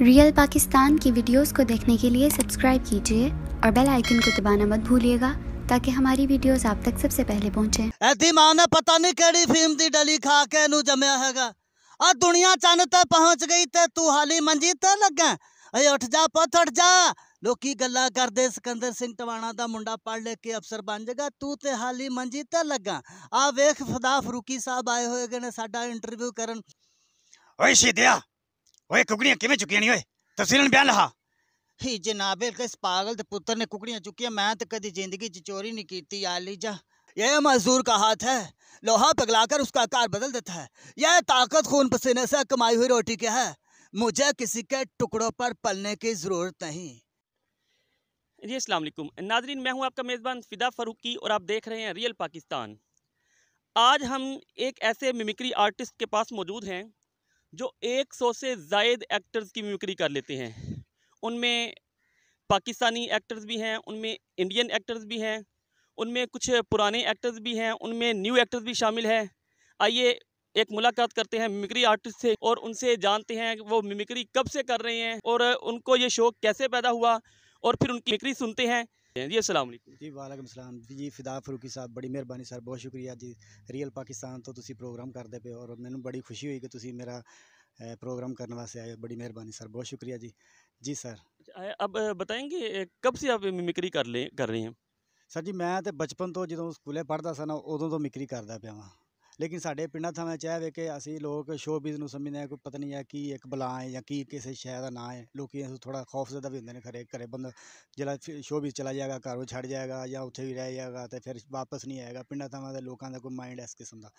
real Pakistan की videos को देखने के लिए सब्सक्राइब कीजिए और बेल आइकन को दबाना मत भूलिएगा ताकि हमारी वीडियोस आप तक सबसे पहले पहुंचे ऐसी मां पता नहीं केड़ी फिल्म दी डली खा के नु जमया हैगा और दुनिया चंद ते पहुंच गई ते तू हाली मंजी ते लगा अरे उठ जा पुत उठ जा ਲੋਕੀ ਗੱਲਾਂ ਕਰਦੇ ਸਿਕੰਦਰ ਸਿੰਘ ਟਵਾਣਾ ਦਾ ਮੁੰਡਾ ਪੜ ਲੈ ਕੇ ਅਫਸਰ ਬਣ ਜਾਗਾ ਤੂੰ ਤੇ ਹਾਲੀ ਮੰਜੀ ਤੇ ਲੱਗਾ ਆ ਵੇਖ ਫਦਾ ਫਰੂਕੀ ਸਾਹਿਬ ਆਏ ਹੋਏ ਨੇ ਸਾਡਾ ਇੰਟਰਵਿਊ ਕਰਨ ਓਏ ਕੁਕੜੀਆਂ ਕਿਵੇਂ ਚੁੱਕੀਆਂ ਨਹੀਂ ਓਏ ਤਫਸੀਲ ਨਾਲ ਬਿਆਨ ਲਹਾ ਹੀ ਜਨਾਬੇ ਕਿਸ ਪਾਗਲ ਦੇ ਪੁੱਤਰ ਨੇ ਕੁਕੜੀਆਂ ਚੁੱਕੀਆਂ ਮੈਂ ਤਾਂ ਕਦੀ ਜ਼ਿੰਦਗੀ 'ਚ ਚੋਰੀ ਨਹੀਂ ਕੀਤੀ ਆਲੀਜਾ ये मजदूर का हाथ है लोहा पगलाकर उसका आकार बदल देता है यह ताकत खून पसीने से कमाई हुई रोटी क्या है मुझे किसी के टुकड़ों पर पलने की ज़रूरत नहीं जी अस्सलाम वालेकुम नाजरीन मैं हूं आपका मेज़बान फिदा फरूकी और आप देख रहे हैं रियल पाकिस्तान आज हम एक ऐसे मिमिक्री आर्टिस्ट के पास मौजूद हैं जो 100 से जायद एक्टर्स की मिमिक्री कर लेते हैं उनमें पाकिस्तानी एक्टर्स भी हैं उनमें इंडियन एक्टर्स भी हैं उनमें कुछ पुराने एक्टर्स भी हैं उनमें न्यू एक्टर्स भी शामिल हैं आइए एक मुलाकात करते हैं मिमिक्री आर्टिस्ट से और उनसे जानते हैं वो मिमिक्री कब से कर रहे हैं और उनको ये शौक़ कैसे पैदा हुआ और फिर उनकी मिक्री सुनते हैं जी असल जी वालेकुम सलाम जी फिदा फरूकी साहब बड़ी ਮਿਹਰਬਾਨੀ ਸਰ ਬਹੁਤ ਸ਼ੁਕਰੀਆ ਜੀ ਰੀਅਲ ਪਾਕਿਸਤਾਨ ਤੋਂ ਤੁਸੀਂ ਪ੍ਰੋਗਰਾਮ ਕਰਦੇ ਪਏ और मैं बड़ी खुशी हुई कि तुम मेरा प्रोग्राम करने वास्ते आए बड़ी मेहरबानी सर बहुत शुक्रिया जी जी सर अच्छा, अब बताएंगे कब से आप मिमिक्री कर ले कर रहे हैं सर जी मैं तो बचपन तो जो स्कूले पढ़ता सर ना उदों तो मिक्री करता पाया वहाँ ਲੇਕਿਨ ਸਾਡੇ ਪਿੰਡਾਂ ਥਾਵਾਂ 'ਚ ਇਹ ਵੇ ਕਿ ਅਸੀਂ ਲੋਕ ਸ਼ੋਬਿਸ ਨੂੰ ਸਮਝਦੇ ਆ ਕੋਈ ਪਤਾ ਨਹੀਂ ਆ ਕੀ ਇੱਕ ਬਲਾ ਹੈ ਜਾਂ ਕੀ ਕਿਸੇ ਸ਼ੈ ਦਾ ਨਾਂ ਹੈ ਲੋਕੀ ਇਸ ਥੋੜਾ ਖੌਫ ਖੌਫਜ਼ਦਾ ਵੀ ਹੁੰਦੇ ਨੇ ਖਰੇ ਘਰੇ ਬੰਦ ਜਿਹੜਾ ਸ਼ੋਬਿਸ ਚਲਾ ਜਾਏਗਾ ਘਰੋਂ ਛੱਡ ਜਾਏਗਾ ਜਾਂ ਉੱਥੇ ਵੀ ਰਹਿ ਜਾਏਗਾ ਤੇ ਫਿਰ ਵਾਪਸ ਨਹੀਂ ਆਏਗਾ ਪਿੰਡਾਂ ਥਾਵਾਂ ਦੇ ਲੋਕਾਂ ਦਾ ਕੋਈ ਮਾਈਂਡ ਇਸ ਕਿਸਮ ਦਾ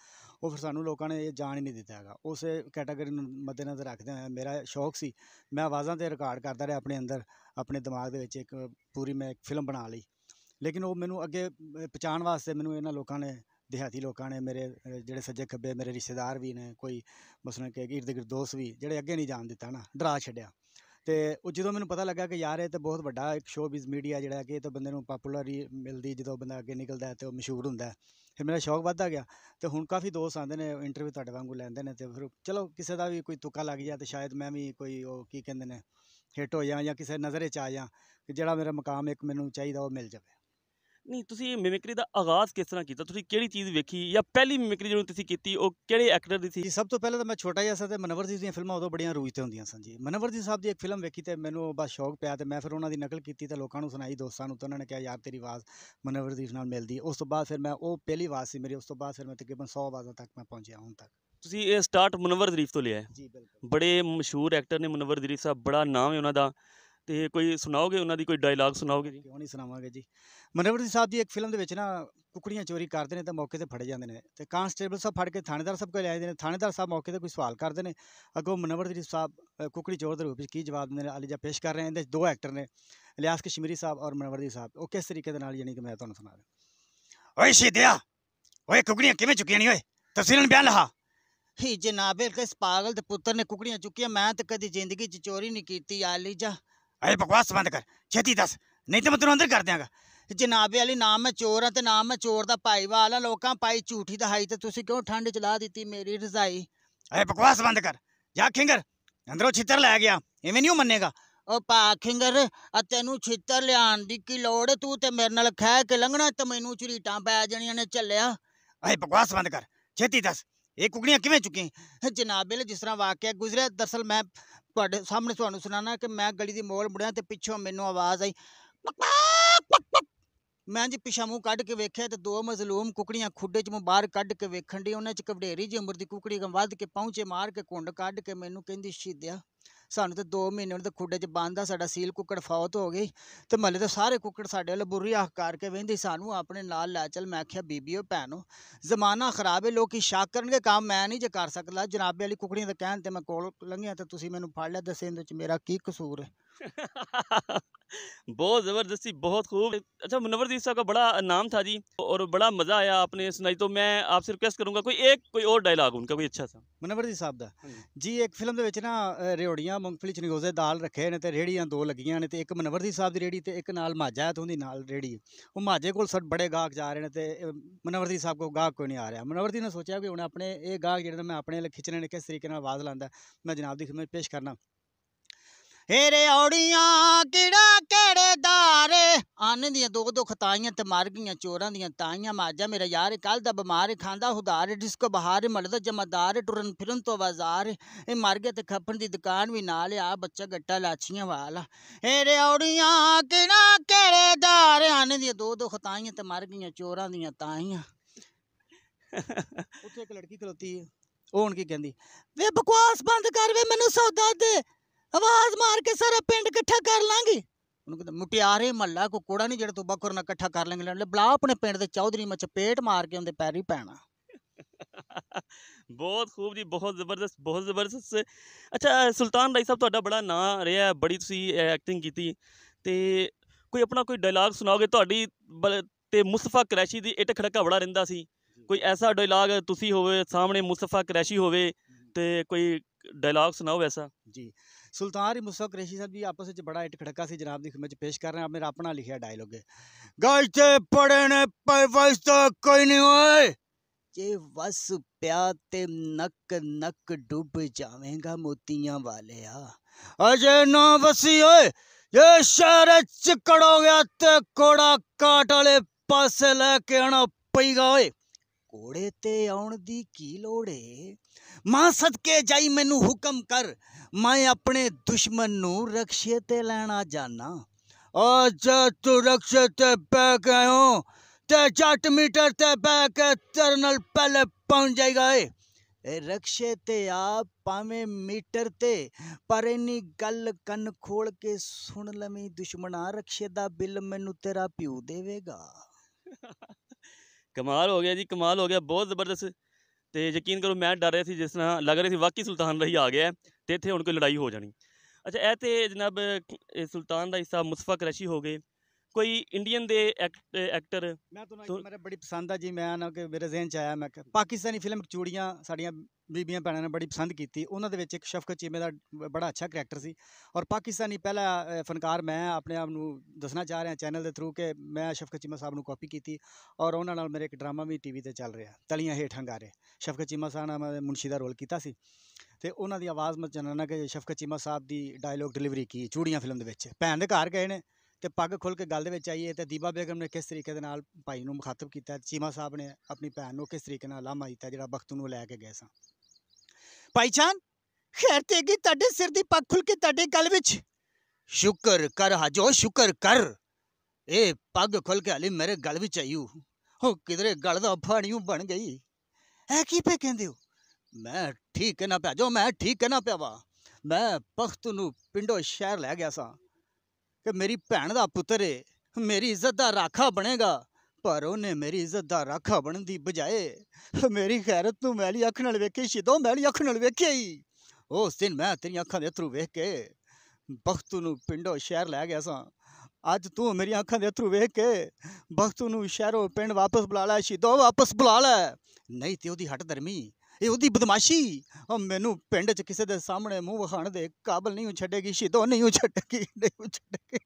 ਉਹ ਫਿਰ ਸਾਨੂੰ ਲੋਕਾਂ ਨੇ ਇਹ ਜਾਣ ਹੀ ਨਹੀਂ ਦਿੱਤਾ ਹੈਗਾ ਉਸੇ ਕੈਟਾਗਰੀ ਨੂੰ ਮੱਦੇਨਜ਼ਰ ਰੱਖਦੇ ਹੋਏ ਮੇਰਾ ਸ਼ੌਕ ਸੀ ਮੈਂ ਆਵਾਜ਼ਾਂ 'ਤੇ ਰਿਕਾਰਡ ਕਰਦਾ ਰਿਹਾ ਆਪਣੇ ਅੰਦਰ ਆਪਣੇ ਦਿਮਾਗ ਦੇ ਵਿੱਚ ਇੱਕ ਪੂਰੀ ਮੈਂ ਇੱਕ ਫਿਲਮ ਬਣਾ ਲਈ ਲੇਕਿਨ ਉਹ ਮੈਨੂੰ ਅੱਗੇ ਪਛਾਣ ਵਾਸਤੇ ਮੈਨੂੰ ਇਹਨਾਂ ਲੋਕਾਂ ਨੇ ਦਿਹਾਤੀ ਲੋਕਾਂ ਨੇ ਮੇਰੇ ਜਿਹੜੇ ਸੱਜੇ ਖੱਬੇ ਮੇਰੇ ਰਿਸ਼ਤੇਦਾਰ ਵੀ ਨੇ ਕੋਈ ਮਸਲਨ ਕਿ ਇਰਦ ਗਿਰਦ ਦੋਸਤ ਵੀ ਜਿਹੜੇ ਅੱਗੇ ਨਹੀਂ ਜਾਣ ਦਿੱਤਾ ਨਾ ਡਰਾ ਛੱਡਿਆ ਤੇ ਉਹ ਜਦੋਂ ਮੈਨੂੰ ਪਤਾ ਲੱਗਾ ਕਿ ਯਾਰ ਇਹ ਤਾਂ ਬਹੁਤ ਵੱਡਾ ਇੱਕ ਸ਼ੋਅਬਿਜ਼ ਮੀਡੀਆ ਜਿਹੜਾ ਕਿ ਇਹ ਤਾਂ ਬੰਦੇ ਨੂੰ ਪਪੂਲਰੀ ਮਿਲਦੀ ਜਦੋਂ ਬੰਦਾ ਅੱਗੇ ਨਿਕਲਦਾ ਤੇ ਉਹ ਮਸ਼ਹੂਰ ਹੁੰਦਾ ਫਿਰ ਮੇਰਾ ਸ਼ੌਕ ਵੱਧਦਾ ਗਿਆ ਤੇ ਹੁਣ ਕਾਫੀ ਦੋਸਤ ਆਂਦੇ ਨੇ ਇੰਟਰਵਿਊ ਤੁਹਾਡੇ ਵਾਂਗੂ ਲੈਂਦੇ ਨੇ ਤੇ ਫਿਰ ਚਲੋ ਕਿਸੇ ਦਾ ਵੀ ਕੋਈ ਤੁੱਕਾ ਲੱਗ ਜਾ ਤੇ ਸ਼ਾਇਦ ਮੈਂ ਵੀ ਕੋਈ ਉਹ ਕੀ ਕਹਿੰਦੇ ਨੇ ਹਿੱਟ ਹੋ ਜਾ ਜਾਂ ਕਿਸੇ ਨਜ਼ਰੇ ਚ ਆ ਜਾ ਕਿ ਜਿਹੜਾ ਮੇਰਾ ਮਕਾਮ ਇੱਕ ਮੈਨੂੰ ਚਾਹੀਦਾ ਉਹ ਮਿਲ ਜਾਵੇ ਨਹੀਂ ਤੁਸੀਂ ਮਿਮਿਕਰੀ ਦਾ ਆਗਾਜ਼ ਕਿਸ ਤਰ੍ਹਾਂ ਕੀਤਾ ਤੁਸੀਂ ਕਿਹੜੀ ਚੀਜ਼ ਵੇਖੀ ਜਾਂ ਪਹਿਲੀ ਮਿਮਿਕਰੀ ਜਿਹੜੀ ਤੁਸੀਂ ਕੀਤੀ ਉਹ ਕਿਹੜੇ ਐਕਟਰ ਦੀ ਸੀ ਜੀ ਸਭ ਤੋਂ ਪਹਿਲਾਂ ਤਾਂ ਮੈਂ ਛੋਟਾ ਜਿਹਾ ਸੀ ਤੇ ਮਨਵਰ ਜੀ ਦੀਆਂ ਫਿਲਮਾਂ ਉਦੋਂ ਬੜੀਆਂ ਰੂਜ ਤੇ ਹੁੰਦੀਆਂ ਸਨ ਜੀ ਮਨਵਰ ਜੀ ਸਾਹਿਬ ਦੀ ਇੱਕ ਫਿਲਮ ਵੇਖੀ ਤੇ ਮੈਨੂੰ ਬਸ ਸ਼ੌਕ ਪਿਆ ਤੇ ਮੈਂ ਫਿਰ ਉਹਨਾਂ ਦੀ ਨਕਲ ਕੀਤੀ ਤੇ ਲੋਕਾਂ ਨੂੰ ਸੁਣਾਈ ਦੋਸਤਾਂ ਨੂੰ ਤਾਂ ਉਹਨਾਂ ਨੇ ਕਿਹਾ ਯਾਰ ਤੇਰੀ ਆਵਾਜ਼ ਮਨਵਰ ਜੀ ਨਾਲ ਮਿਲਦੀ ਉਸ ਤੋਂ ਬਾਅਦ ਫਿਰ ਮੈਂ ਉਹ ਪਹਿਲੀ ਆਵਾਜ਼ ਸੀ ਮੇਰੀ ਉਸ ਤੋਂ ਬਾਅਦ ਫਿਰ ਮੈਂ ਤਕਰੀਬਨ 100 ਆਵਾਜ਼ਾਂ ਤੱਕ ਮੈਂ ਪਹੁੰਚਿਆ ਹੁਣ ਤੱਕ ਤੁਸੀਂ ਇਹ ਸਟਾਰਟ ਮਨਵਰ ਜ਼ਰੀਫ ਤੋਂ ਲਿਆ ਹੈ ਜੀ ਬਿਲਕੁਲ ਬੜੇ ਮਸ਼ਹੂਰ ਐਕਟਰ ਨੇ ਮਨਵਰ ਜ਼ਰੀਫ ਸਾਹਿਬ ਬੜਾ ਨਾਮ ਹੈ ਉਹਨਾਂ ਦਾ ਤੇ ਕੋਈ ਸੁਣਾਓਗੇ ਉਹਨਾਂ ਦੀ ਕੋਈ ਡਾਇਲੌਗ ਸੁਣਾਓਗੇ ਜੀ ਕਿਉਂ ਨਹੀਂ ਸੁਣਾਵਾਂਗੇ ਜੀ ਜੀ ਸਾਹਿਬ ਦੀ ਇੱਕ ਫਿਲਮ ਦੇ ਵਿੱਚ ਨਾ ਕੁਕੜੀਆਂ ਚੋਰੀ ਕਰਦੇ ਨੇ ਤਾਂ ਮੌਕੇ ਤੇ ਫੜੇ ਜਾਂਦੇ ਨੇ ਤੇ ਕਾਂਸਟੇਬਲ ਸਾਹਿਬ ਫੜ ਕੇ ਥਾਣੇਦਾਰ ਸਾਹਿਬ ਕੋਲ ਲੈ ਜਾਂਦੇ ਨੇ ਥਾਣੇਦਾਰ ਸਾਹਿਬ ਮੌਕੇ ਤੇ ਕੋਈ ਸਵਾਲ ਕਰਦੇ ਨੇ ਅੱਗੋਂ ਜੀ ਸਾਹਿਬ ਕੁਕੜੀ ਚੋਰ ਦੇ ਰੂਪ ਵਿੱਚ ਕੀ ਜਵਾਬ ਦਿੰਦੇ ਨੇ ਅਲੀ ਜਾ ਪੇਸ਼ ਕਰ ਰਹੇ ਇਹਦੇ ਦੋ ਐਕਟਰ ਨੇ ਇਲਿਆਸ ਕਸ਼ਮੀਰੀ ਸਾਹਿਬ ਔਰ ਜੀ ਸਾਹਿਬ ਉਹ ਕਿਸ ਤਰੀਕੇ ਦੇ ਨਾਲ ਯਾਨੀ ਕਿ ਮੈਂ ਤੁਹਾਨੂੰ ਸੁਣਾ ਰਿਹਾ ਓਏ ਸ਼ੀਦਿਆ ਓਏ ਕੁਕੜੀਆਂ ਕਿਵੇਂ ਚੁੱਕੀਆਂ ਨਹੀਂ ਓਏ ਤਫਸੀਲਨ ਬਿਆਨ ਲਹਾ ਹੀ ਜਨਾਬੇ ਕਿਸ ਪਾਗਲ ਦੇ ਪੁੱਤਰ ਨੇ ਕੁਕੜੀਆਂ ਚੁੱਕੀਆਂ ਮੈਂ ਤਾਂ ਕਦੀ ਜ਼ਿੰਦਗੀ 'ਚ ਚੋਰੀ ਨਹੀਂ ਕੀਤੀ ਜਾ ਅਰੇ ਬਕਵਾਸ ਬੰਦ ਕਰ ਛੇਤੀ ਦੱਸ ਨਹੀਂ ਤੇ ਮੈਂ ਤੈਨੂੰ ਅੰਦਰ ਕਰ ਦਿਆਂਗਾ ਜਨਾਬੇ ਵਾਲੀ ਨਾਮ ਮੈਂ ਚੋਰ ਆ ਤੇ ਨਾਮ ਮੈਂ ਚੋਰ ਦਾ ਭਾਈਵਾਲ ਆ ਲੋਕਾਂ ਪਾਈ ਝੂਠੀ ਦਹਾਈ ਤੇ ਤੁਸੀਂ ਕਿਉਂ ਠੰਡ ਚ ਲਾ ਦਿੱਤੀ ਮੇਰੀ ਰਜ਼ਾਈ ਅਰੇ ਬਕਵਾਸ ਬੰਦ ਕਰ ਜਾ ਖਿੰਗਰ ਅੰਦਰੋਂ ਛਿੱਤਰ ਲੈ ਗਿਆ ਐਵੇਂ ਨਹੀਂ ਉਹ ਮੰਨੇਗਾ ਉਹ ਪਾ ਖਿੰਗਰ ਆ ਤੈਨੂੰ ਛਿੱਤਰ ਲਿਆਣ ਦੀ ਕੀ ਲੋੜ ਤੂੰ ਤੇ ਮੇਰੇ ਨਾਲ ਖਹਿ ਕੇ ਲੰਘਣਾ ਤੇ ਮੈਨੂੰ ਚਰੀਟਾਂ ਪੈ ਜਾਣੀਆਂ ਨੇ ਚੱਲਿਆ ਅਰੇ ਬਕਵਾਸ ਬੰਦ ਕਰ ਛੇਤੀ ਦੱਸ ਇਹ ਕੁਕੜੀਆਂ ਕਿਵੇਂ ਚੁੱਕੀਆਂ ਜਨਾਬੇ ਜਿਸ ਤਰ੍ਹਾਂ ਵਾਕਿਆ ਗੁਜ਼ਰਿਆ ਦਰਸਲ ਮੈਂ ਤੁਹਾਡੇ ਸਾਹਮਣੇ ਤੁਹਾਨੂੰ ਸੁਣਾਣਾ ਕਿ ਮੈਂ ਗਲੀ ਦੀ ਮੋਲ ਮੁੜਿਆ ਤੇ ਪਿੱਛੋਂ ਮੈਨੂੰ ਆਵਾਜ਼ ਆਈ ਮੈਂ ਜੀ ਪਿਛਾ ਮੂੰਹ ਕੱਢ ਕੇ ਵੇਖਿਆ ਤੇ ਦੋ ਮਜ਼ਲੂਮ ਕੁਕੜੀਆਂ ਖੁੱਡੇ 'ਚ ਬਾਹਰ ਕੱਢ ਕੇ ਵੇਖਣ ਦੀ ਉਹਨਾਂ 'ਚ ਕਵਢੇਰੀ ਜੀ ਉਮਰ ਦੀ ਕੁਕੜੀ ਗੰਵਾਦ ਕੇ ਪਹੁੰਚੇ ਮਾਰ ਕੇ ਕੁੰਡ ਕੱਢ ਕੇ ਮੈਨੂੰ ਕਹਿੰਦੀ ਸ਼ੀਦਿਆ ਸਾਨੂੰ ਤੇ 2 ਮਹੀਨੇ ਤੋਂ ਖੁੱਡੇ 'ਚ ਬੰਨਦਾ ਸਾਡਾ ਸੀਲ ਕੁੱਕੜ ਫੌਤ ਹੋ ਗਈ ਤੇ ਮੱਲੇ ਤਾਂ ਸਾਰੇ ਕੁੱਕੜ ਸਾਡੇ ਵੱਲ ਬੁਰੀ ਆਖ ਕਰਕੇ ਵਹਿੰਦੇ ਸਾਨੂੰ ਆਪਣੇ ਨਾਲ ਲੈ ਚੱਲ ਮੈਂ ਆਖਿਆ ਬੀਬੀਓ ਭੈਣੋ ਜ਼ਮਾਨਾ ਖਰਾਬ ਹੈ ਲੋਕੀ ਸ਼ੱਕ ਕਰਨਗੇ ਕੰਮ ਮੈਂ ਨਹੀਂ ਜੇ ਕਰ ਸਕਦਾ ਜਨਾਬੇ ਵਾਲੀ ਕੁੱਕੜੀਆਂ ਦਾ ਕਹਿਣ ਤੇ ਮੈਂ ਕੋਲ ਲੰਘਿਆ ਤੇ ਤੁਸੀਂ ਮੈਨੂੰ ਫੜ ਲਿਆ ਦੱਸੇ ਇਹਦੇ ਵਿੱਚ ਮੇਰਾ ਕੀ ਕਸੂਰ ਹੈ ਬਹੁਤ ਬਹੁਤ ਖੂਬ ਅੱਛਾ ਮਨਵਰਦੀਪ ਸਾਹਿਬ ਦਾ ਬੜਾ ਨਾਮ ਥਾ ਜੀ ਔਰ ਬੜਾ ਮਜ਼ਾ ਆਇਆ मज़ा ਸੁਣਾਈ ਤੋਂ ਮੈਂ ਆਪ मैं ਰਿਕਵੈਸਟ ਕਰੂੰਗਾ ਕੋਈ ਇੱਕ ਕੋਈ ਹੋਰ ਡਾਇਲੌਗ ਉਹਨਾਂ ਦਾ ਕੋਈ ਅੱਛਾ ਸਾ ਮਨਵਰਦੀਪ ਸਾਹਿਬ ਦਾ ਜੀ ਇੱਕ ਫਿਲਮ ਦੇ ਵਿੱਚ ਨਾ ਰਿਓੜੀਆਂ ਮੂੰਗਫਲੀ ਚਨਗੋਜ਼ੇ ਦਾਲ ਰੱਖੇ ਨੇ ਤੇ ਰੇੜੀਆਂ ਦੋ ਲੱਗੀਆਂ ਨੇ ਤੇ ਇੱਕ ਮਨਵਰਦੀਪ ਸਾਹਿਬ ਦੀ ਰੇੜੀ ਤੇ ਇੱਕ ਨਾਲ ਮਾਜਾ ਹੈ ਤੁਹਾਡੀ ਨਾਲ ਰੇੜੀ ਉਹ ਮਾਜੇ ਕੋਲ ਸੜ ਬੜੇ ਗਾਹਕ ਜਾ ਰਹੇ ਨੇ ਤੇ ਮਨਵਰਦੀਪ ਸਾਹਿਬ ਕੋ ਗਾਹਕ ਕੋਈ ਨਹੀਂ ਆ ਰਿਹਾ ਮਨਵਰਦੀ ਨੇ ਸੋਚਿਆ ਕਿ ਹੁਣ ਆਪਣੇ ਇਹ ਗਾਹਕ ਜਿਹੜੇ ਮੈਂ ਆਪਣੇ ਲਈ ਖਿੱਚਣੇ ਨੇ ਕਿਸ ਤਰੀਕੇ ਨਾਲ ਆਵਾਜ਼ ਲਾਂਦਾ ਮੈਂ ਜਨਾਬ ਦੀ ਖਿਦਮਤ ਪੇਸ਼ ਕਰਨਾ हेरे औड़ियां किड़ा केड़े दारे आने दियां दो दुख ताइयां ते मार गियां चोरां दियां ताइयां माजा मेरा यार कल दा बमार खांदा उधार डिस्को बहार मलदा जमादार टुरन फिरन तो बाजार ए मर गया ते खप्पन दी दुकान भी नाल आ बच्चा गट्टा लाचियां वाला हेरे औड़ियां किड़ा केड़े दारे आने दियां दो दुख ताइयां ते मार गियां चोरां दियां ताइयां ਉੱਥੇ ਇੱਕ ਲੜਕੀ ਖਲੋਤੀ ਹੈ ਉਹ ਹੁਣ ਕੀ ਕਹਿੰਦੀ ਵੇ ਬਕਵਾਸ ਬੰਦ ਕਰ ਵੇ ਮੈਨੂੰ ਸੌਦਾ ਆਵਾਜ਼ ਮਾਰ ਕੇ ਸਾਰਾ ਪਿੰਡ ਇਕੱਠਾ ਕਰ ਲਾਂਗੇ ਉਹਨੂੰ ਕਹਿੰਦਾ ਮੁਟਿਆਰੇ ਮੱਲਾ ਕੋ ਕੋੜਾ ਨਹੀਂ ਜਿਹੜਾ ਤੂੰ ਬਕਰ ਨਾਲ ਇਕੱਠਾ ਕਰ ਲੇਂਗੇ ਲੈ ਬਲਾ ਆਪਣੇ ਪਿੰਡ ਦੇ ਚੌਧਰੀ ਮੱਚ ਪੇਟ ਮਾਰ ਕੇ ਉਹਦੇ ਪੈਰੀ ਪੈਣਾ ਬਹੁਤ ਖੂਬ ਜੀ ਬਹੁਤ ਜ਼ਬਰਦਸਤ ਬਹੁਤ ਜ਼ਬਰਦਸਤ ਅੱਛਾ ਸੁਲਤਾਨ ਰਾਈ ਸਾਹਿਬ ਤੁਹਾਡਾ ਬੜਾ ਨਾਂ ਰਿਹਾ ਬੜੀ ਤੁਸੀਂ ਐਕਟਿੰਗ ਕੀਤੀ ਤੇ ਕੋਈ ਆਪਣਾ ਕੋਈ ਡਾਇਲੌਗ ਸੁਣਾਓਗੇ ਤੁਹਾਡੀ ਤੇ ਮੁਸਫਾ ਕਰੈਸ਼ੀ ਦੀ ਇਟ ਖੜਕਾ ਬੜਾ ਰਹਿੰਦਾ ਸੀ ਕੋਈ ਐਸਾ ਡਾਇਲੌਗ ਤੁਸੀਂ ਹੋਵੇ ਸਾਹਮਣੇ ਮੁਸਫਾ ਕਰੈਸ਼ੀ ਹੋਵੇ ਤੇ ਕੋਈ डायलॉग सुनाओ ऐसा ਜੀ ਸੁਲਤਾਨ और मुस्तक ਰੇਸ਼ੀ ਸਾਹਿਬ ਵੀ ਆਪਸ ਵਿੱਚ ਬੜਾ ਇੱਟ ਖੜਕਾ ਸੀ ਜਨਾਬ ਦੀ ਖਿਮਤ ਪੇਸ਼ ਕਰ ਰਹੇ ਆਪ ਮੇਰਾ ਆਪਣਾ ਲਿਖਿਆ ਡਾਇਲੌਗ ਹੈ ਗਾਇਸ ਤੇ ਪੜਨ ਪਰ ਵਸਤਾ ਕੋਈ ਨਹੀਂ ਓਏ ਜੇ ਵਸ ਪਿਆ ਤੇ ਨੱਕ ਨੱਕ ਡੁੱਬ ਜਾਵੇਂਗਾ ਮੋਤੀਆਂ ਵਾਲਿਆ ਅਜੇ ਨਾ ਵਸੀ ਓਏ ਇਹ ਸ਼ਹਿਰ ਹੋ ਗਿਆ ਤੇ ਕੋੜਾ ਕਾਟ ਵਾਲੇ ਪਾਸੇ ਲੈ ਕੇ ਆਣਾ ਪਈਗਾ ਓਏ ਕੋੜੇ ਤੇ ਆਉਣ ਦੀ ਕੀ ਲੋੜ ਏ ਮਾਂ ਸਦਕੇ ਜਾਈ ਮੈਨੂੰ ਹੁਕਮ ਕਰ ਮੈਂ ਆਪਣੇ ਦੁਸ਼ਮਣ ਨੂੰ ਰਖਸ਼ੇ ਤੇ ਲੈਣਾ ਜਾਣਾ ਓ ਜੇ ਤੂੰ ਰਖਸ਼ੇ ਤੇ ਪੈ ਗਇਓ ਤੇ ਜੱਟ ਮੀਟਰ ਤੇ ਪੈ ਕੇ ਤਰਨਲ ਪਹਿਲੇ ਪਹੁੰਚ ਜਾਏਗਾ ਏ ਇਹ ਤੇ ਆ ਪਾਵੇਂ ਮੀਟਰ ਤੇ ਪਰ ਇਨੀ ਗੱਲ ਕੰਨ ਖੋਲ ਕੇ ਸੁਣ ਲਵੀ ਦੁਸ਼ਮਣਾ ਰਖਸ਼ੇ ਦਾ ਬਿੱਲ ਮੈਨੂੰ ਤੇਰਾ ਪਿਉ ਦੇਵੇਗਾ ਕਮਾਲ ਹੋ ਗਿਆ ਜੀ ਕਮਾਲ ਹੋ ਗਿਆ ਬਹੁਤ ਜ਼ਬਰਦਸਤ ਤੇ ਯਕੀਨ ਕਰੋ ਮੈਂ ਡਰ ਰਿਹਾ ਸੀ ਜਿਸ ਤਰ੍ਹਾਂ ਲੱਗ ਰਿਹਾ ਸੀ ਵਾਕਈ ਸੁਲਤਾਨ ਰਹੀ ਆ ਗਿਆ ਤੇ ਇੱਥੇ ਹੁਣ ਕੋਈ ਲੜਾਈ ਹੋ ਜਾਣੀ ਅੱਛਾ ਇਹ ਤੇ ਜਨਾਬ ਇਹ ਸੁਲਤਾਨ ਦਾ ਹਿੱਸਾ ਮੁਸਫਾ ਕਰਸ਼ੀ ਹੋ ਗਏ ਕੋਈ ਇੰਡੀਅਨ ਦੇ ਐਕਟਰ ਮੈਂ ਤੁਹਾਨੂੰ ਮੇਰੇ ਬੜੀ ਪਸੰਦ ਆ ਜੀ ਮੈਂ ਨਾ ਕਿ ਮੇਰੇ ਜ਼ਿਹਨ ਚ ਆਇਆ ਮੈਂ ਕਿ ਪਾਕਿਸਤਾਨੀ ਫਿਲਮ ਚੂੜੀਆਂ ਸਾਡੀਆਂ ਬੀਬੀਆਂ ਭੈਣਾਂ ਨੇ ਬੜੀ ਪਸੰਦ ਕੀਤੀ ਉਹਨਾਂ ਦੇ ਵਿੱਚ ਇੱਕ ਸ਼ਫਕਤ ਚੀਮੇ ਦਾ ਬੜਾ ਅੱਛਾ ਕੈਰੈਕਟਰ ਸੀ ਔਰ ਪਾਕਿਸਤਾਨੀ ਪਹਿਲਾ ਫਨਕਾਰ ਮੈਂ ਆਪਣੇ ਆਪ ਨੂੰ ਦੱਸਣਾ ਚਾਹ ਰਿਹਾ ਚੈਨਲ ਦੇ ਥਰੂ ਕਿ ਮੈਂ ਸ਼ਫਕਤ ਚੀਮਾ ਸਾਹਿਬ ਨੂੰ ਕਾਪੀ ਕੀਤੀ ਔਰ ਉਹਨਾਂ ਨਾਲ ਮੇਰੇ ਇੱਕ ਡਰਾਮਾ ਵੀ ਟੀਵੀ ਤੇ ਚੱਲ ਰਿਹਾ ਤਲੀਆਂ ਹੇਠਾਂ ਗਾਰੇ ਸ਼ਫਕਤ ਚੀਮਾ ਸਾਹਿਬ ਨਾਲ ਮੈਂ ਮੁਨਸ਼ੀ ਦਾ ਰੋਲ ਕੀਤਾ ਸੀ ਤੇ ਉਹਨਾਂ ਦੀ ਆਵਾਜ਼ ਮੈਂ ਜਨਨਾ ਕਿ ਸ਼ਫਕਤ ਚੀਮਾ ਸਾਹਿਬ ਦੀ ਡਾਇਲੋਗ ਡਿਲੀਵਰੀ ਕੀ ਚੂੜੀਆਂ ਫਿਲਮ ਦੇ ਵਿੱਚ ਭੈਣ ਦੇ ਘਰ ਗਏ ਨੇ ਤੇ ਪੱਗ ਖੁੱਲ ਕੇ ਗੱਲ ਦੇ ਵਿੱਚ ਆਈਏ ਤੇ ਦੀਬਾ ਬੇਗਮ ਨੇ ਕਿਸ ਤਰੀਕੇ ਦੇ ਨਾਲ ਭਾਈ ਨੂੰ ਮੁਖਾਤਬ ਕੀਤਾ ਚੀਮਾ ਸਾਹਿਬ ਨੇ ਆਪਣੀ ਭੈਣ ਨੂੰ ਕਿਸ ਤਰੀਕੇ ਨਾਲ ਲਾਮਾ ਦਿੱਤਾ ਜਿਹੜਾ ਬਖਤੂ ਨੂੰ ਲੈ ਕੇ ਗਏ ਸਾਂ ਭਾਈ ਚਾਨ ਖੈਰ ਤੇ ਕੀ ਤੁਹਾਡੇ ਸਿਰ ਦੀ ਪੱਗ ਖੁੱਲ ਕੇ ਤੁਹਾਡੇ ਗੱਲ ਵਿੱਚ ਸ਼ੁਕਰ ਕਰ ਹਜੋ ਸ਼ੁਕਰ ਕਰ ਇਹ ਪੱਗ ਖੁੱਲ ਕੇ ਹਲੇ ਮੇਰੇ ਗੱਲ ਵਿੱਚ ਆਈ ਹੋ ਕਿਧਰੇ ਗੱਲ ਦਾ ਫਾਣੀਓ ਬਣ ਗਈ ਐ ਕੀ ਪੇ ਕਹਿੰਦੇ ਹੋ ਮੈਂ ਠੀਕ ਕਹਿਣਾ ਪਿਆ ਜੋ ਮੈਂ ਠੀਕ ਕਹਿਣਾ ਪਿਆ ਵਾ ਮੈਂ ਪਖਤ ਨੂੰ ਪਿੰਡੋ ਸ਼ਹਿਰ ਲੈ ਗਿਆ ਸਾਂ ਕਿ ਮੇਰੀ ਭੈਣ ਦਾ ਪੁੱਤਰ ਏ ਮੇਰੀ ਇੱਜ਼ਤ ਦਾ ਰਾਖਾ ਬਣੇਗਾ ਪਰ ਉਹਨੇ ਮੇਰੀ ਇੱਜ਼ਤ ਦਾ ਰਾਖਾ ਬਣਨ ਦੀ ਬਜਾਏ ਮੇਰੀ ਖੈਰਤ ਨੂੰ ਮੈਲੀ ਅੱਖ ਨਾਲ ਵੇਖੀ ਸ਼ਿਦੋ ਮੈਲੀ ਅੱਖ ਨਾਲ ਵੇਖਿਆ ਹੀ ਉਸ ਦਿਨ ਮੈਂ ਤੇਰੀਆਂ ਅੱਖਾਂ ਦੇ ਅਥਰੂ ਵੇਖ ਕੇ ਬਖਤੂ ਨੂੰ ਪਿੰਡੋਂ ਸ਼ਹਿਰ ਲੈ ਗਿਆ ਸਾਂ ਅੱਜ ਤੂੰ ਮੇਰੀਆਂ ਅੱਖਾਂ ਦੇ ਅਥਰੂ ਵੇਖ ਕੇ ਬਖਤੂ ਨੂੰ ਸ਼ਹਿਰੋਂ ਪਿੰਡ ਵਾਪਸ ਬੁਲਾ ਲੈ ਸ਼ਿਦੋ ਵਾਪਸ ਬੁਲਾ ਲੈ ਨਹੀਂ ਤੇ ਉਹਦੀ ਹਟ ਧਰਮੀ ਇਹ ਉਹਦੀ ਬਦਮਾਸ਼ੀ ਉਹ ਮੈਨੂੰ ਪਿੰਡ 'ਚ ਕਿਸੇ ਦੇ ਸਾਹਮਣੇ ਮੂੰਹ ਵਖਾਣ ਦੇ ਕਾਬਲ ਨਹੀਂ ਛੱਡੇਗੀ ਸ਼ਿਦੋ ਨਹੀਂ ਛੱਡੇਗੀ ਨਹੀਂ ਛੱਡੇਗੀ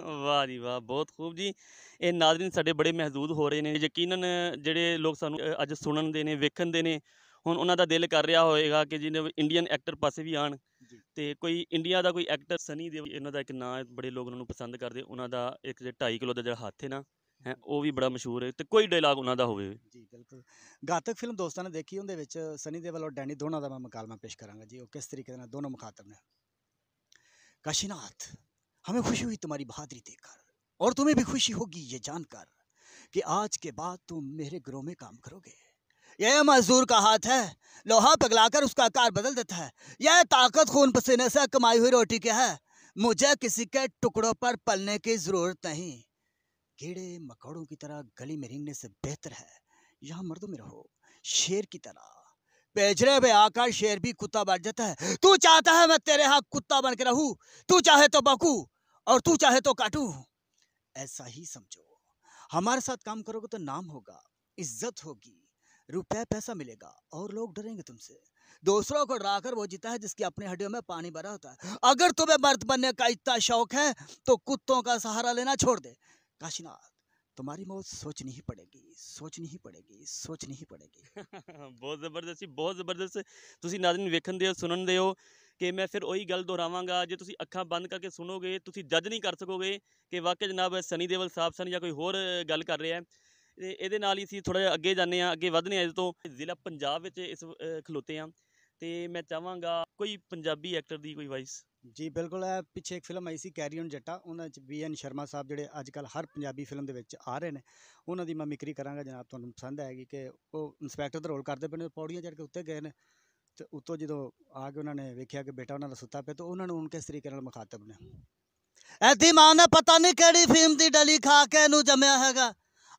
ਵਾਹ ਜੀ ਵਾਹ ਬਹੁਤ ਖੂਬ ਜੀ ਇਹ ਨਾਜ਼ਰੀਨ ਸਾਡੇ ਬੜੇ ਮਹਿਦੂਦ ਹੋ ਰਹੇ ਨੇ ਯਕੀਨਨ ਜਿਹੜੇ ਲੋਕ ਸਾਨੂੰ ਅੱਜ ਸੁਣਨ ਦੇ ਨੇ ਵੇਖਣ ਦੇ ਨੇ ਹੁਣ ਉਹਨਾਂ ਦਾ ਦਿਲ ਕਰ ਰਿਹਾ ਹੋਏਗਾ ਕਿ ਜਿਹਨੇ ਇੰਡੀਅਨ ਐਕਟਰ ਪਾਸੇ ਵੀ ਆਣ ਤੇ ਕੋਈ ਇੰਡੀਆ ਦਾ ਕੋਈ ਐਕਟਰ ਸਨੀ ਦੇ ਇਹਨਾਂ ਦਾ ਇੱਕ ਨਾਂ ਬੜੇ ਲੋਕ ਉਹਨਾਂ ਨੂੰ ਪਸੰਦ ਕਰਦੇ ਉਹਨਾਂ ਦਾ ਇੱਕ ਜਿਹੜਾ 2.5 ਕਿਲੋ ਦਾ ਜਿਹੜਾ ਹੱਥ ਹੈ ਨਾ ਹੈ ਉਹ ਵੀ ਬੜਾ ਮਸ਼ਹੂਰ ਹੈ ਤੇ ਕੋਈ ਡਾਇਲਾਗ ਉਹਨਾਂ ਦਾ ਹੋਵੇ ਜੀ ਬਿਲਕੁਲ ਗਾਤਕ ਫਿਲਮ ਦੋਸਤਾਂ ਨੇ ਦੇਖੀ ਉਹਦੇ ਵਿੱਚ ਸਨੀ ਦੇਵਲ ਔਰ ਡੈਨੀ ਦੋਨਾਂ ਦਾ ਮੈਂ ਮੁਕਾਲਮਾ ਪੇਸ਼ ਕਰਾਂਗਾ ਜੀ ਉਹ ਕਿਸ ਤਰੀਕੇ ਨਾਲ ਦੋਨੋਂ ਨੇ काशीनाथ हमें खुशी हुई तुम्हारी बहादुरी देखकर और तुम्हें भी खुशी होगी ये जानकर कि आज के बाद तुम मेरे ग्रोह में काम करोगे यह मजदूर का हाथ है लोहा पगलाकर उसका आकार बदल देता है यह ताकत खून पसीने से कमाई हुई रोटी के है मुझे किसी के टुकड़ों पर पलने की जरूरत नहीं कीड़े मकोड़ों की तरह गली में रिंगने से बेहतर है यहाँ मर्दों में रहो शेर की तरह पेजरे में आकर शेर भी कुत्ता बन जाता है तू चाहता है मैं तेरे यहाँ कुत्ता बन के रहूं तू चाहे तो बकू और तू चाहे तो काटू ऐसा ही समझो हमारे साथ काम करोगे तो नाम होगा इज्जत होगी रुपया पैसा मिलेगा और लोग डरेंगे तुमसे दूसरों को डराकर वो जीता है जिसकी अपने हड्डियों में पानी भरा होता है अगर तुम्हें मर्द बनने का इतना शौक है तो कुत्तों का सहारा लेना छोड़ दे काशीनाथ तुम्हारी मौत सोचनी ही पड़ेगी ਸੋਚਣੀ ਹੀ पड़ेगी ਸੋਚਣੀ ਹੀ पड़ेगी ਬਹੁਤ जबरदस्त जी ਬਹੁਤ ਜ਼ਬਰਦਸਤ ਤੁਸੀਂ ਨਾਜ਼ਰੀਨ ਵੇਖਣ ਦੇ ਹੋ ਸੁਣਨ ਦੇ ਹੋ ਕਿ ਮੈਂ ਫਿਰ ਉਹੀ ਗੱਲ ਦੁਹਰਾਵਾਂਗਾ ਜੇ ਤੁਸੀਂ ਅੱਖਾਂ ਬੰਦ ਕਰਕੇ ਸੁਣੋਗੇ ਤੁਸੀਂ ਜੱਜ ਨਹੀਂ ਕਰ ਸਕੋਗੇ ਕਿ ਵਾਕਿਆ ਜਨਾਬ ਸਨੀ ਦੇਵਲ ਸਾਹਿਬ ਸਨ ਜਾਂ ਕੋਈ ਹੋਰ ਗੱਲ ਕਰ ਰਿਹਾ ਹੈ ਤੇ ਇਹਦੇ ਨਾਲ ਹੀ ਅਸੀਂ ਥੋੜਾ ਜਿਹਾ ਅੱਗੇ ਜਾਂਦੇ ਆ ਅੱਗੇ ਵਧਨੇ ਆ ਇਸ ਤੋਂ ਜ਼ਿਲ੍ਹਾ ਪੰਜਾਬ ਵਿੱਚ ਇਸ ਖਲੋਤੇ ਆ ਤੇ ਮੈਂ ਚਾਹਾਂਗਾ ਕੋਈ ਪੰਜਾਬੀ ਐਕਟਰ ਦੀ ਕੋਈ ਵਾਇਸ ਜੀ ਬਿਲਕੁਲ ਹੈ ਪਿੱਛੇ ਇੱਕ ਫਿਲਮ ਆਈ ਸੀ ਕੈਰੀਅਨ ਜੱਟਾ ਉਹਨਾਂ ਚ ਬੀਐਨ ਸ਼ਰਮਾ ਸਾਹਿਬ ਜਿਹੜੇ ਅੱਜ ਕੱਲ ਹਰ ਪੰਜਾਬੀ ਫਿਲਮ ਦੇ ਵਿੱਚ ਆ ਰਹੇ ਨੇ ਉਹਨਾਂ ਦੀ ਮੈਂ ਮਿਕਰੀ ਕਰਾਂਗਾ ਜਨਾਬ ਤੁਹਾਨੂੰ ਪਸੰਦ ਆਏਗੀ ਕਿ ਉਹ ਇਨਸਪੈਕਟਰ ਦਾ ਰੋਲ ਕਰਦੇ ਪਏ ਨੇ ਪੌੜੀਆਂ ਚੜ ਕੇ ਉੱਤੇ ਗਏ ਨੇ ਤੇ ਉੱਤੋਂ ਜਦੋਂ ਆ ਕੇ ਉਹਨਾਂ ਨੇ ਵੇਖਿਆ ਕਿ ਬੇਟਾ ਉਹਨਾਂ ਦਾ ਸੁੱਤਾ ਪਿਆ ਤਾਂ ਉਹਨਾਂ ਨੂੰ ਉਹਨਾਂ ਕਿਸ ਤਰੀਕੇ ਨਾਲ ਮੁਖਾਤਬ ਨੇ ਐਦੀ ਮਾਂ ਨੇ ਪਤਾ ਨਹੀਂ ਕਿਹੜੀ ਫਿਲਮ ਦੀ ਡਲੀ ਖਾ ਕੇ ਇਹਨੂੰ ਜੰਮਿਆ ਹੈਗਾ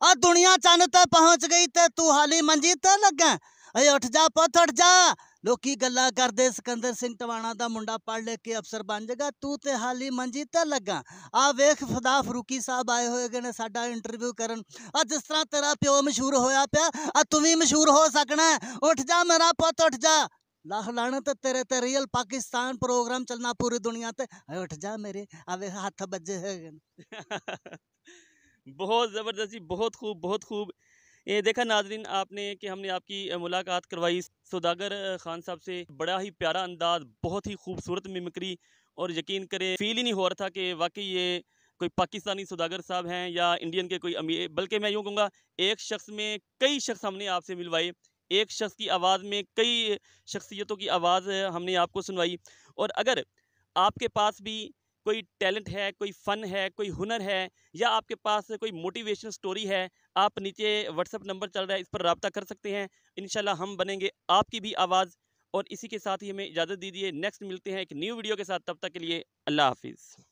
ਆ ਦੁਨੀਆ ਚੰਨ ਤੇ ਪਹੁੰਚ ਗਈ ਤੇ ਤੂੰ ਹਾਲੀ ਮੰਜੀ ਤੇ ਲੱਗਾ ਏ ਉੱਠ ਜਾ ਪੁੱਤ ਉੱਠ ਜਾ ਲੋਕੀ ਗੱਲਾਂ ਕਰਦੇ ਸਿਕੰਦਰ ਸਿੰਘ ਟਵਾਣਾ ਦਾ ਮੁੰਡਾ ਪੜ ਲੈ ਕੇ ਅਫਸਰ ਬਣ ਜਾਗਾ ਤੂੰ ਤੇ ਹਾਲੀ ਮੰਜੀ ਤੇ ਲੱਗਾ ਆ ਵੇਖ ਫਦਾ ਫਰੂਕੀ ਸਾਹਿਬ ਆਏ ਹੋਏ ਨੇ ਸਾਡਾ ਇੰਟਰਵਿਊ ਕਰਨ ਆ ਜਿਸ ਤਰ੍ਹਾਂ ਤੇਰਾ ਪਿਓ ਮਸ਼ਹੂਰ ਹੋਇਆ ਪਿਆ ਆ ਤੂੰ ਵੀ ਮਸ਼ਹੂਰ ਹੋ ਸਕਣਾ ਉੱਠ ਜਾ ਮੇਰਾ ਪੁੱਤ ਉੱਠ ਜਾ लाख लानत तेरे ते रियल पाकिस्तान प्रोग्राम चलना पूरी दुनिया ते उठ जा मेरे अवे हाथ बजे है बहुत ज़बरदस्ती बहुत खूब बहुत खूब ये देखा नाजरीन आपने कि हमने आपकी मुलाकात करवाई सौदागर खान साहब से बड़ा ही प्यारा अंदाज बहुत ही खूबसूरत मिमिक्री और यकीन करें फील ही नहीं हो रहा था कि वाकई ये कोई पाकिस्तानी सौदागर साहब हैं या इंडियन के कोई अमीर बल्कि मैं यूँ कहूँगा एक शख्स में कई शख्स हमने आपसे मिलवाए एक शख्स की आवाज़ में कई शख्सियतों की आवाज़ हमने आपको सुनवाई और अगर आपके पास भी कोई टैलेंट है कोई फ़न है कोई हुनर है या आपके पास कोई मोटिवेशन स्टोरी है आप नीचे व्हाट्सअप नंबर चल रहा है इस पर रबता कर सकते हैं इन हम बनेंगे आपकी भी आवाज़ और इसी के साथ ही हमें इजाज़त दीजिए नेक्स्ट मिलते हैं एक न्यू वीडियो के साथ तब तक के लिए अल्लाह हाफिज़